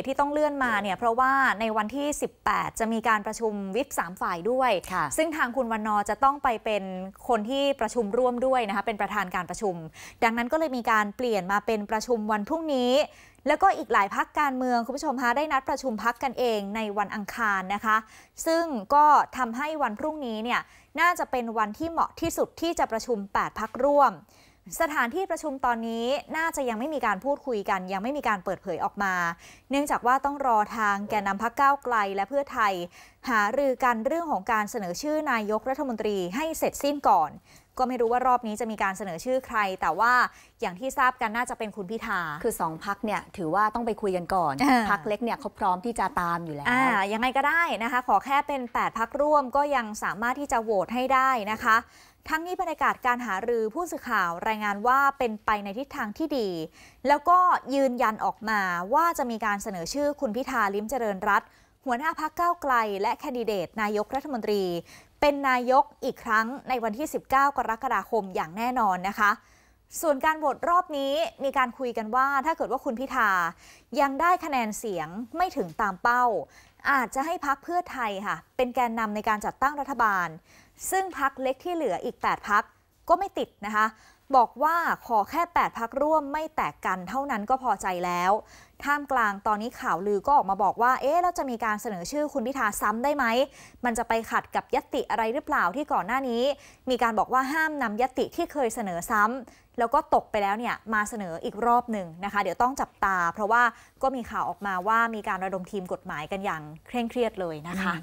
ตุที่ต้องเลื่อนมาเนี่ย เพราะว่าในวันที่ 18 จะมีการประชุมวิป3ฝ่ายด้วย ซึ่งทางคุณวันนอจะต้องไปเป็นคนที่ประชุมร่วมด้วยนะคะเป็นประธานการประชุม ดังนั้นก็เลยมีการเปลี่ยนมาเป็นประชุมวันพรุ่งนี้ แล้วก็อีกหลายพักการเมืองคุณผู้ชมคะได้นัดประชุมพักกันเองในวันอังคารนะคะ ซึ่งก็ทำให้วันพรุ่งนี้เนี่ยน่าจะเป็นวันที่เหมาะที่สุดที่จะประชุม 8พักร่วมสถานที่ประชุมตอนนี้น่าจะยังไม่มีการพูดคุยกันยังไม่มีการเปิดเผยออกมา เนื่องจากว่าต้องรอทางแกนนำพักก้าวไกลและเพื่อไทย หารือกันเรื่องของการเสนอชื่อนายกรัฐมนตรีให้เสร็จสิ้นก่อนก็ไม่รู้ว่ารอบนี้จะมีการเสนอชื่อใคร แต่ว่าอย่างที่ทราบกันน่าจะเป็นคุณพิธา คือ 2พักเนี่ย ถือว่าต้องไปคุยกันก่อนพักเล็กเนี่ยเขาพร้อมที่จะตามอยู่แล้วยังไงก็ได้นะคะ ขอแค่เป็น 8พักร่วมก็ยังสามารถที่จะโหวตให้ได้นะคะ ทั้งนี้บรรยากาศการหารือผู้สื่อข่าวรายงานว่าเป็นไปในทิศทางที่ดี แล้วก็ยืนยันออกมาว่าจะมีการเสนอชื่อคุณพิธาลิมเจริญรัตหัวหน้าพักเก้าไกลและแคนดิเดต นายกรัฐมนตรีเป็นนายกอีกครั้งในวันที่ 19 กรกฎาคมอย่างแน่นอนนะคะ ส่วนการโหวตรอบนี้มีการคุยกันว่าถ้าเกิดว่าคุณพิธายังได้คะแนนเสียงไม่ถึงตามเป้า อาจจะให้พักเพื่อไทยค่ะ เป็นแกนนำในการจัดตั้งรัฐบาล ซึ่งพักเล็กที่เหลืออีก 8พักก็ไม่ติดนะคะบอกว่าขอแค่ 8พักร่วมไม่แตกกันเท่านั้นก็พอใจแล้ว ท่ามกลางตอนนี้ข่าวลือก็ออกมาบอกว่า เอ๊ะเราจะมีการเสนอชื่อคุณพิธาซ้ำได้ไหม มันจะไปขัดกับยติอะไรหรือเปล่าที่ก่อนหน้านี้ มีการบอกว่าห้ามนำยติที่เคยเสนอซ้ำ แล้วก็ตกไปแล้วเนี่ยมาเสนออีกรอบหนึ่งนะคะ เดี๋ยวต้องจับตาเพราะว่าก็มีข่าวออกมาว่ามีการระดมทีมกฎหมายกันอย่างเคร่งเครียดเลยนะคะ